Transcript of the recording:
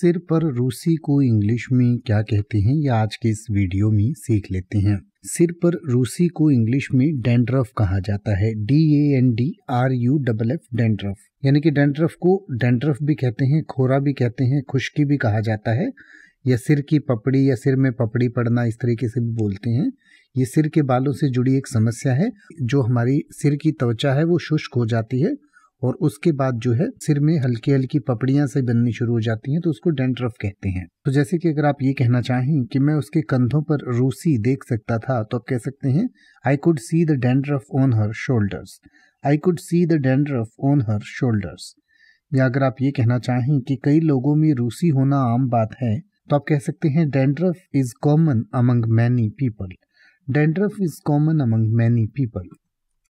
सिर पर रूसी को इंग्लिश में क्या कहते हैं ये आज के इस वीडियो में सीख लेते हैं सिर पर रूसी को इंग्लिश में डेंड्रफ कहा जाता है D A N D R U double F dandruff यानी कि डेंड्रफ को डेंड्रफ भी कहते हैं खोरा भी कहते हैं खुश्की भी कहा जाता है या सिर की पपड़ी या सिर में पपड़ी पड़ना इस तरीके से भी बोलते हैं ये सिर के बालों से जुड़ी एक समस्या है जो हमारी सिर की त्वचा है वो शुष्क हो जाती है और उसके बाद जो है सिर में हल्की हल्की पपड़ियां से बननी शुरू हो जाती हैं तो उसको डेंड्रफ कहते हैं तो जैसे कि अगर आप ये कहना चाहें कि मैं उसके कंधों पर रूसी देख सकता था तो आप कह सकते हैं I could see the dandruff on her shoulders I could see the dandruff on her shoulders या अगर आप ये कहना चाहें कि कई लोगों में रूसी होना आम बात है तो आप कह सकते हैं dandruff is common among many people dandruff is common among many people